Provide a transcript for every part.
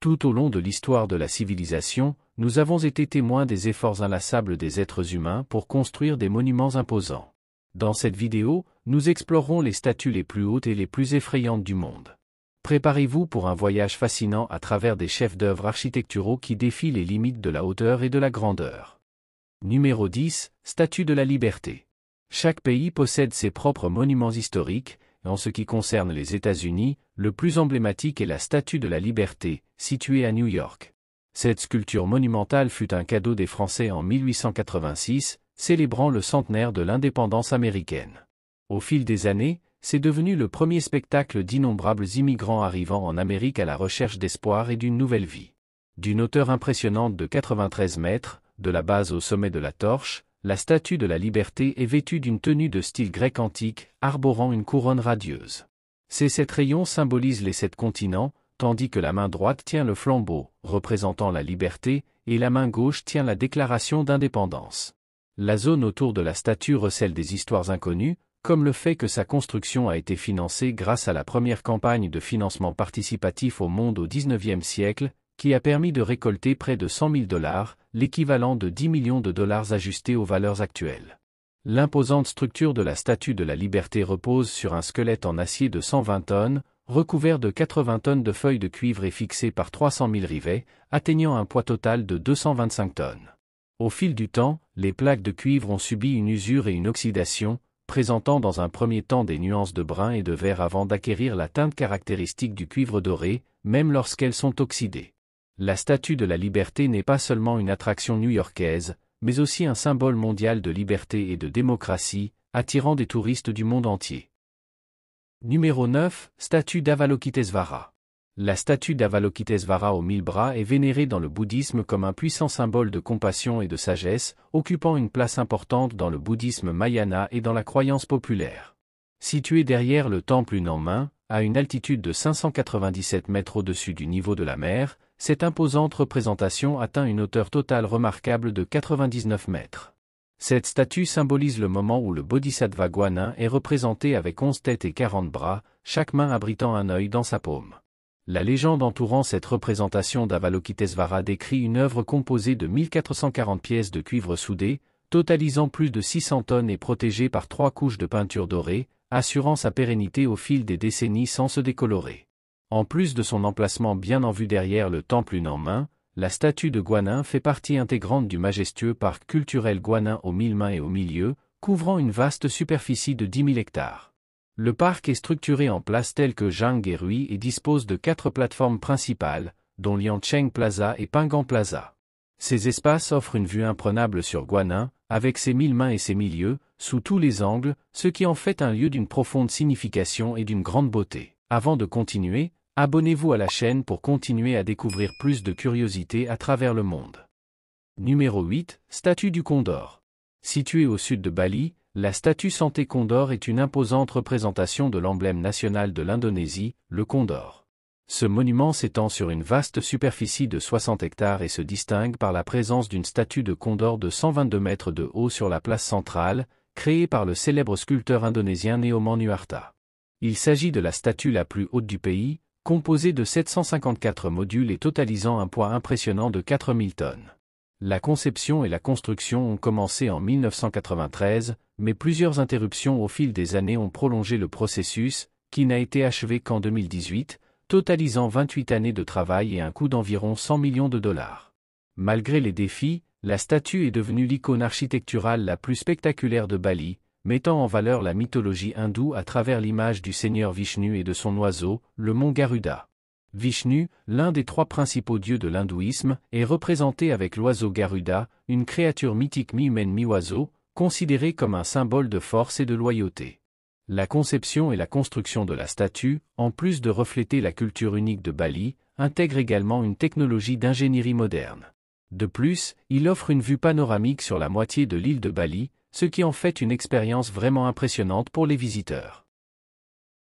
Tout au long de l'histoire de la civilisation, nous avons été témoins des efforts inlassables des êtres humains pour construire des monuments imposants. Dans cette vidéo, nous explorons les statues les plus hautes et les plus effrayantes du monde. Préparez-vous pour un voyage fascinant à travers des chefs-d'œuvre architecturaux qui défient les limites de la hauteur et de la grandeur. Numéro 10. Statue de la liberté. Chaque pays possède ses propres monuments historiques, en ce qui concerne les États-Unis, le plus emblématique est la Statue de la Liberté, située à New York. Cette sculpture monumentale fut un cadeau des Français en 1886, célébrant le centenaire de l'indépendance américaine. Au fil des années, c'est devenu le premier spectacle d'innombrables immigrants arrivant en Amérique à la recherche d'espoir et d'une nouvelle vie. D'une hauteur impressionnante de 93 mètres, de la base au sommet de la torche, la statue de la liberté est vêtue d'une tenue de style grec antique, arborant une couronne radieuse. Ces sept rayons symbolisent les sept continents, tandis que la main droite tient le flambeau, représentant la liberté, et la main gauche tient la déclaration d'indépendance. La zone autour de la statue recèle des histoires inconnues, comme le fait que sa construction a été financée grâce à la première campagne de financement participatif au monde au XIXe siècle, qui a permis de récolter près de 100 000 dollars, l'équivalent de 10 millions de dollars ajustés aux valeurs actuelles. L'imposante structure de la Statue de la Liberté repose sur un squelette en acier de 120 tonnes, recouvert de 80 tonnes de feuilles de cuivre et fixé par 300 000 rivets, atteignant un poids total de 225 tonnes. Au fil du temps, les plaques de cuivre ont subi une usure et une oxydation, présentant dans un premier temps des nuances de brun et de vert avant d'acquérir la teinte caractéristique du cuivre doré, même lorsqu'elles sont oxydées la Statue de la Liberté n'est pas seulement une attraction new-yorkaise, mais aussi un symbole mondial de liberté et de démocratie, attirant des touristes du monde entier. Numéro 9. Statue d'Avalokitesvara. La statue d'Avalokitesvara aux mille bras est vénérée dans le bouddhisme comme un puissant symbole de compassion et de sagesse, occupant une place importante dans le bouddhisme mayana et dans la croyance populaire. Située derrière le temple une en main, à une altitude de 597 mètres au-dessus du niveau de la mer, cette imposante représentation atteint une hauteur totale remarquable de 99 mètres. Cette statue symbolise le moment où le Bodhisattva Guanin est représenté avec 11 têtes et 40 bras, chaque main abritant un œil dans sa paume. La légende entourant cette représentation d'Avalokitesvara décrit une œuvre composée de 1440 pièces de cuivre soudées, totalisant plus de 600 tonnes et protégée par trois couches de peinture dorée, assurant sa pérennité au fil des décennies sans se décolorer. En plus de son emplacement bien en vue derrière le temple une en main, la statue de Guanin fait partie intégrante du majestueux parc culturel Guanin aux mille mains et au milieu, couvrant une vaste superficie de 10 000 hectares. Le parc est structuré en places telles que Zhang et Rui et dispose de quatre plateformes principales, dont Liancheng Plaza et Pingan Plaza. Ces espaces offrent une vue imprenable sur Guanin, avec ses mille mains et ses milieux, sous tous les angles, ce qui en fait un lieu d'une profonde signification et d'une grande beauté. Avant de continuer, Abonnez-vous à la chaîne pour continuer à découvrir plus de curiosités à travers le monde. Numéro 8. Statue du Condor. Située au sud de Bali, la statue Santé Condor est une imposante représentation de l'emblème national de l'Indonésie, le Condor. Ce monument s'étend sur une vaste superficie de 60 hectares et se distingue par la présence d'une statue de Condor de 122 mètres de haut sur la place centrale, créée par le célèbre sculpteur indonésien Neoman Nuarta. Il s'agit de la statue la plus haute du pays, Composée de 754 modules et totalisant un poids impressionnant de 4000 tonnes. La conception et la construction ont commencé en 1993, mais plusieurs interruptions au fil des années ont prolongé le processus, qui n'a été achevé qu'en 2018, totalisant 28 années de travail et un coût d'environ 100 millions de dollars. Malgré les défis, la statue est devenue l'icône architecturale la plus spectaculaire de Bali, mettant en valeur la mythologie hindoue à travers l'image du seigneur Vishnu et de son oiseau, le mont Garuda. Vishnu, l'un des trois principaux dieux de l'hindouisme, est représenté avec l'oiseau Garuda, une créature mythique mi-humaine mi-oiseau, considérée comme un symbole de force et de loyauté. La conception et la construction de la statue, en plus de refléter la culture unique de Bali, intègre également une technologie d'ingénierie moderne. De plus, il offre une vue panoramique sur la moitié de l'île de Bali, ce qui en fait une expérience vraiment impressionnante pour les visiteurs.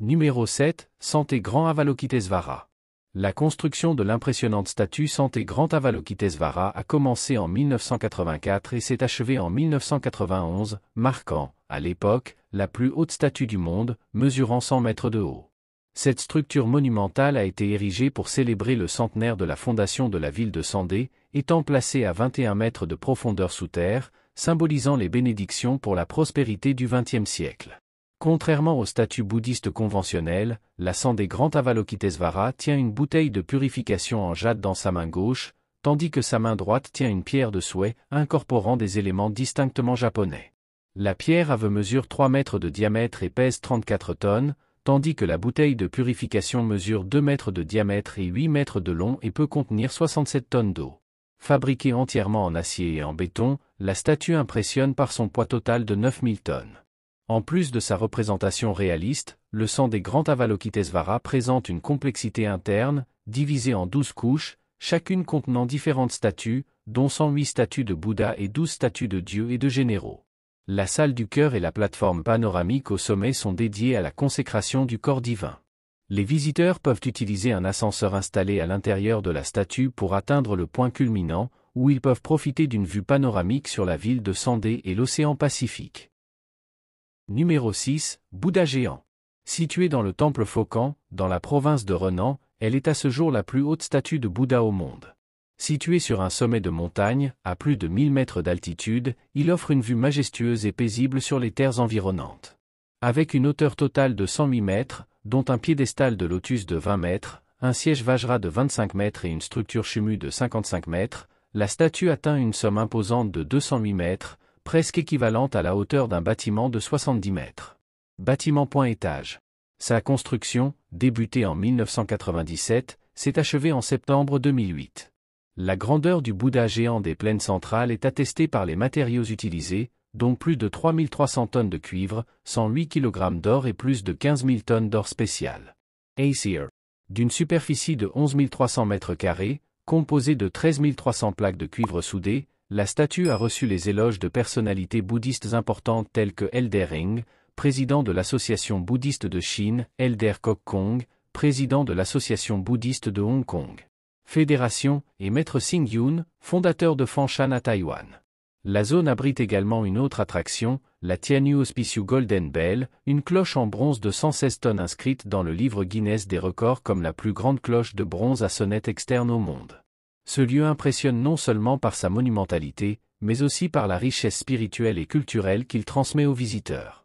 Numéro 7. Santé Grand Avalokitesvara. La construction de l'impressionnante statue Santé Grand Avalokitesvara a commencé en 1984 et s'est achevée en 1991, marquant, à l'époque, la plus haute statue du monde, mesurant 100 mètres de haut. Cette structure monumentale a été érigée pour célébrer le centenaire de la fondation de la ville de Sandé, étant placée à 21 mètres de profondeur sous terre, symbolisant les bénédictions pour la prospérité du XXe siècle. Contrairement au statut bouddhiste conventionnel, la sang des grands Avalokitesvara tient une bouteille de purification en jade dans sa main gauche, tandis que sa main droite tient une pierre de souhait incorporant des éléments distinctement japonais. La pierre ave mesure 3 mètres de diamètre et pèse 34 tonnes, tandis que la bouteille de purification mesure 2 mètres de diamètre et 8 mètres de long et peut contenir 67 tonnes d'eau. Fabriquée entièrement en acier et en béton, la statue impressionne par son poids total de 9000 tonnes. En plus de sa représentation réaliste, le sang des grands Avalokitesvara présente une complexité interne, divisée en douze couches, chacune contenant différentes statues, dont 108 statues de Bouddha et 12 statues de dieux et de généraux. La salle du cœur et la plateforme panoramique au sommet sont dédiées à la consécration du corps divin. Les visiteurs peuvent utiliser un ascenseur installé à l'intérieur de la statue pour atteindre le point culminant, où ils peuvent profiter d'une vue panoramique sur la ville de Sandé et l'océan Pacifique. Numéro 6. Bouddha géant. Située dans le temple Fokan, dans la province de Renan, elle est à ce jour la plus haute statue de Bouddha au monde. Située sur un sommet de montagne, à plus de 1000 mètres d'altitude, il offre une vue majestueuse et paisible sur les terres environnantes. Avec une hauteur totale de 108 mètres, dont un piédestal de lotus de 20 mètres, un siège Vajra de 25 mètres et une structure chumue de 55 mètres, la statue atteint une somme imposante de 208 mètres, presque équivalente à la hauteur d'un bâtiment de 70 mètres. Bâtiment point étage. Sa construction, débutée en 1997, s'est achevée en septembre 2008. La grandeur du Bouddha géant des plaines centrales est attestée par les matériaux utilisés, dont plus de 3300 tonnes de cuivre, 108 kg d'or et plus de 15 000 tonnes d'or spécial. Acer. D'une superficie de 11 300 mètres carrés, composée de 13 300 plaques de cuivre soudées, la statue a reçu les éloges de personnalités bouddhistes importantes telles que Elder Ring, président de l'Association bouddhiste de Chine, Elder Kok Kong, président de l'Association bouddhiste de Hong Kong. Fédération, et Maître Sing Yun, fondateur de Shan à Taïwan. La zone abrite également une autre attraction, la Tianyu Hospicio Golden Bell, une cloche en bronze de 116 tonnes inscrite dans le livre Guinness des records comme la plus grande cloche de bronze à sonnette externe au monde. Ce lieu impressionne non seulement par sa monumentalité, mais aussi par la richesse spirituelle et culturelle qu'il transmet aux visiteurs.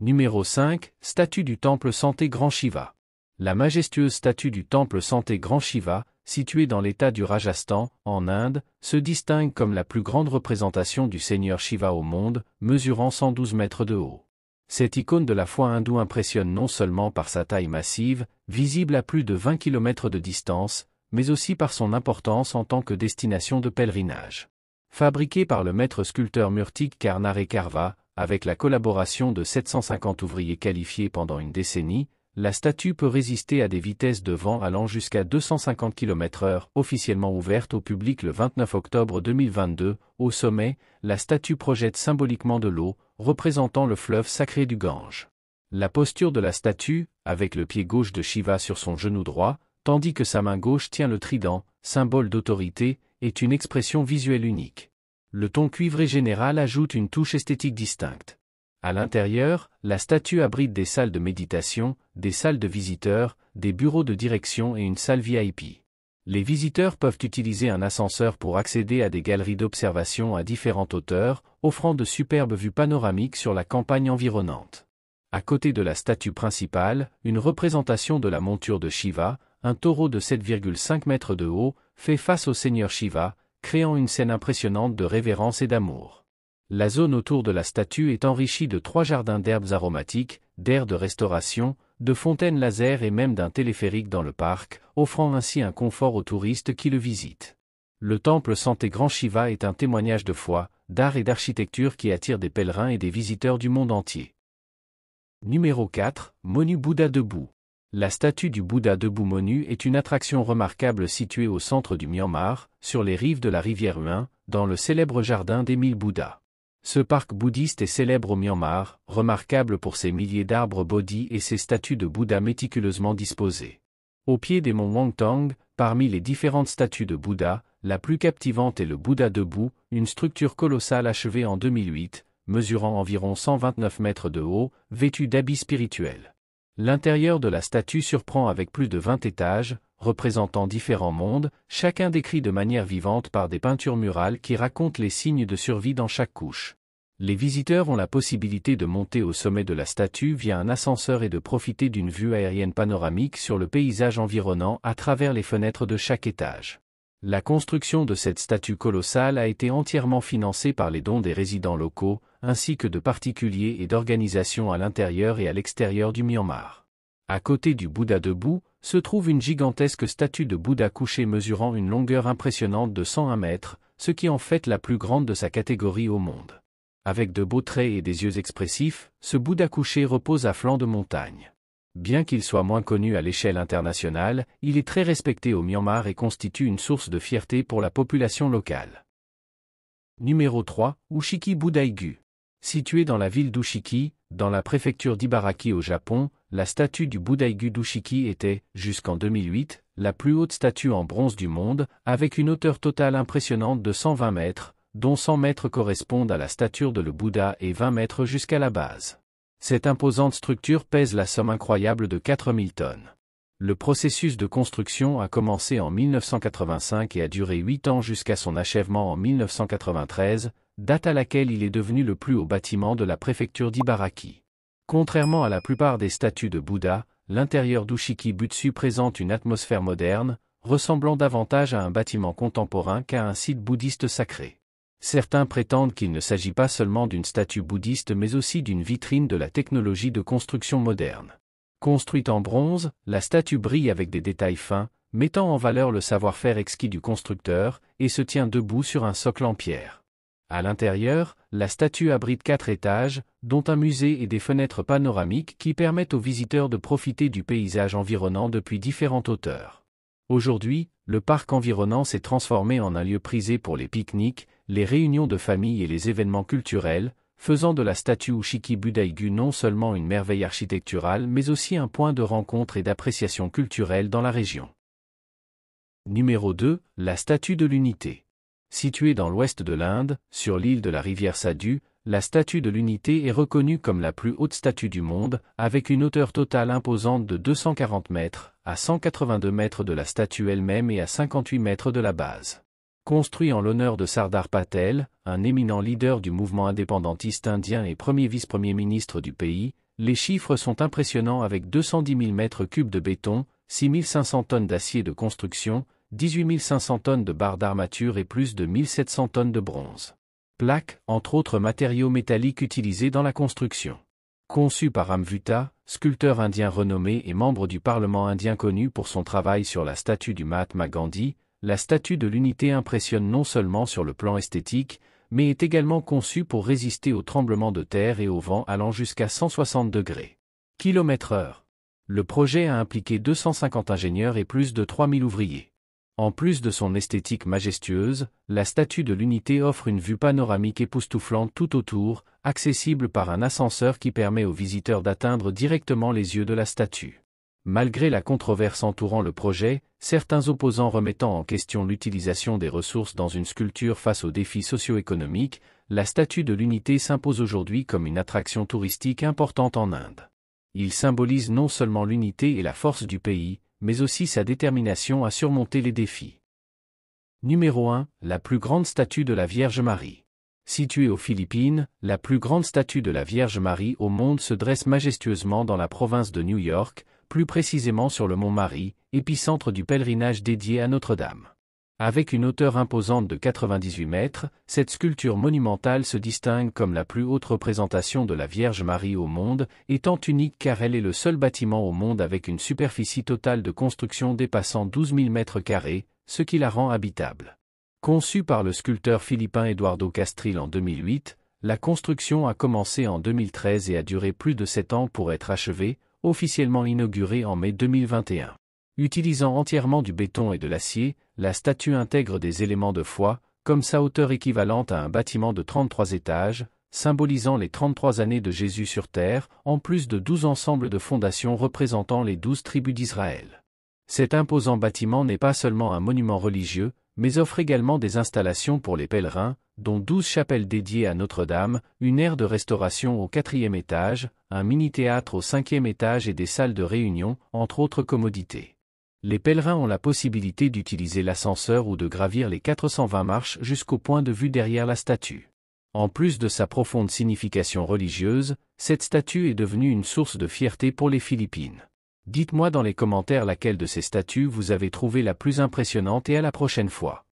Numéro 5. Statue du Temple Santé Grand Shiva. La majestueuse statue du Temple Santé Grand Shiva, située dans l'état du Rajasthan, en Inde, se distingue comme la plus grande représentation du Seigneur Shiva au monde, mesurant 112 mètres de haut. Cette icône de la foi hindoue impressionne non seulement par sa taille massive, visible à plus de 20 km de distance, mais aussi par son importance en tant que destination de pèlerinage. Fabriquée par le maître sculpteur Murtik Karnare Karva, avec la collaboration de 750 ouvriers qualifiés pendant une décennie, la statue peut résister à des vitesses de vent allant jusqu'à 250 km/h, officiellement ouverte au public le 29 octobre 2022. Au sommet, la statue projette symboliquement de l'eau, représentant le fleuve sacré du Gange. La posture de la statue, avec le pied gauche de Shiva sur son genou droit, tandis que sa main gauche tient le trident, symbole d'autorité, est une expression visuelle unique. Le ton cuivré général ajoute une touche esthétique distincte. À l'intérieur, la statue abrite des salles de méditation, des salles de visiteurs, des bureaux de direction et une salle VIP. Les visiteurs peuvent utiliser un ascenseur pour accéder à des galeries d'observation à différentes hauteurs, offrant de superbes vues panoramiques sur la campagne environnante. À côté de la statue principale, une représentation de la monture de Shiva, un taureau de 7,5 mètres de haut, fait face au seigneur Shiva, créant une scène impressionnante de révérence et d'amour. La zone autour de la statue est enrichie de trois jardins d'herbes aromatiques, d'aires de restauration, de fontaines laser et même d'un téléphérique dans le parc, offrant ainsi un confort aux touristes qui le visitent. Le temple Santé Grand Shiva est un témoignage de foi, d'art et d'architecture qui attire des pèlerins et des visiteurs du monde entier. Numéro 4. Monu Bouddha debout. La statue du Bouddha debout Monu est une attraction remarquable située au centre du Myanmar, sur les rives de la rivière Huin, dans le célèbre jardin des mille Bouddhas. Ce parc bouddhiste est célèbre au Myanmar, remarquable pour ses milliers d'arbres bodhi et ses statues de Bouddha méticuleusement disposées. Au pied des monts Wangtang, parmi les différentes statues de Bouddha, la plus captivante est le Bouddha debout, une structure colossale achevée en 2008, mesurant environ 129 mètres de haut, vêtue d'habits spirituels. L'intérieur de la statue surprend avec plus de 20 étages, représentant différents mondes, chacun décrit de manière vivante par des peintures murales qui racontent les signes de survie dans chaque couche les visiteurs ont la possibilité de monter au sommet de la statue via un ascenseur et de profiter d'une vue aérienne panoramique sur le paysage environnant à travers les fenêtres de chaque étage. La construction de cette statue colossale a été entièrement financée par les dons des résidents locaux, ainsi que de particuliers et d'organisations à l'intérieur et à l'extérieur du Myanmar. À côté du Bouddha debout, se trouve une gigantesque statue de Bouddha couché mesurant une longueur impressionnante de 101 mètres, ce qui en fait la plus grande de sa catégorie au monde. Avec de beaux traits et des yeux expressifs, ce Bouddha couché repose à flanc de montagne. Bien qu'il soit moins connu à l'échelle internationale, il est très respecté au Myanmar et constitue une source de fierté pour la population locale. Numéro 3, Ushiki Budaigu. Situé dans la ville d'Ushiki, dans la préfecture d'Ibaraki au Japon, la statue du Budaigu d'Ushiki était, jusqu'en 2008, la plus haute statue en bronze du monde, avec une hauteur totale impressionnante de 120 mètres, dont 100 mètres correspondent à la stature de le Bouddha et 20 mètres jusqu'à la base. Cette imposante structure pèse la somme incroyable de 4000 tonnes. Le processus de construction a commencé en 1985 et a duré 8 ans jusqu'à son achèvement en 1993, date à laquelle il est devenu le plus haut bâtiment de la préfecture d'Ibaraki. Contrairement à la plupart des statues de Bouddha, l'intérieur d'Ushiki Butsu présente une atmosphère moderne, ressemblant davantage à un bâtiment contemporain qu'à un site bouddhiste sacré. Certains prétendent qu'il ne s'agit pas seulement d'une statue bouddhiste mais aussi d'une vitrine de la technologie de construction moderne. Construite en bronze, la statue brille avec des détails fins, mettant en valeur le savoir-faire exquis du constructeur, et se tient debout sur un socle en pierre. À l'intérieur, la statue abrite quatre étages, dont un musée et des fenêtres panoramiques qui permettent aux visiteurs de profiter du paysage environnant depuis différentes hauteurs. Aujourd'hui, le parc environnant s'est transformé en un lieu prisé pour les pique-niques, les réunions de famille et les événements culturels, faisant de la statue Ushiki Budaigu non seulement une merveille architecturale mais aussi un point de rencontre et d'appréciation culturelle dans la région. Numéro 2, la statue de l'unité. Située dans l'ouest de l'Inde, sur l'île de la rivière Sadhu, la statue de l'unité est reconnue comme la plus haute statue du monde, avec une hauteur totale imposante de 240 mètres, à 182 mètres de la statue elle-même et à 58 mètres de la base construit en l'honneur de Sardar Patel, un éminent leader du mouvement indépendantiste indien et premier vice-premier ministre du pays, les chiffres sont impressionnants avec 210 000 mètres cubes de béton, 6 500 tonnes d'acier de construction, 18 500 tonnes de barres d'armature et plus de 1700 tonnes de bronze. Plaques, entre autres matériaux métalliques utilisés dans la construction. Conçu par Amvuta, sculpteur indien renommé et membre du Parlement indien connu pour son travail sur la statue du Mahatma Gandhi, la statue de l'unité impressionne non seulement sur le plan esthétique, mais est également conçue pour résister aux tremblements de terre et au vent allant jusqu'à 160 degrés. Kilomètre heure. Le projet a impliqué 250 ingénieurs et plus de 3000 ouvriers. En plus de son esthétique majestueuse, la statue de l'unité offre une vue panoramique époustouflante tout autour, accessible par un ascenseur qui permet aux visiteurs d'atteindre directement les yeux de la statue. Malgré la controverse entourant le projet, certains opposants remettant en question l'utilisation des ressources dans une sculpture face aux défis socio-économiques, la statue de l'unité s'impose aujourd'hui comme une attraction touristique importante en Inde. Il symbolise non seulement l'unité et la force du pays, mais aussi sa détermination à surmonter les défis. Numéro 1. La plus grande statue de la Vierge Marie. Située aux Philippines, la plus grande statue de la Vierge Marie au monde se dresse majestueusement dans la province de New York, plus précisément sur le Mont Marie, épicentre du pèlerinage dédié à Notre-Dame. Avec une hauteur imposante de 98 mètres, cette sculpture monumentale se distingue comme la plus haute représentation de la Vierge Marie au monde, étant unique car elle est le seul bâtiment au monde avec une superficie totale de construction dépassant 12 000 mètres carrés, ce qui la rend habitable. Conçue par le sculpteur philippin Eduardo Castril en 2008, la construction a commencé en 2013 et a duré plus de 7 ans pour être achevée, officiellement inaugurée en mai 2021. Utilisant entièrement du béton et de l'acier, la statue intègre des éléments de foi, comme sa hauteur équivalente à un bâtiment de 33 étages, symbolisant les 33 années de Jésus sur terre, en plus de 12 ensembles de fondations représentant les 12 tribus d'Israël. Cet imposant bâtiment n'est pas seulement un monument religieux, mais offre également des installations pour les pèlerins, dont douze chapelles dédiées à Notre-Dame, une aire de restauration au quatrième étage, un mini-théâtre au cinquième étage et des salles de réunion, entre autres commodités. Les pèlerins ont la possibilité d'utiliser l'ascenseur ou de gravir les 420 marches jusqu'au point de vue derrière la statue. En plus de sa profonde signification religieuse, cette statue est devenue une source de fierté pour les Philippines. Dites-moi dans les commentaires laquelle de ces statues vous avez trouvé la plus impressionnante et à la prochaine fois.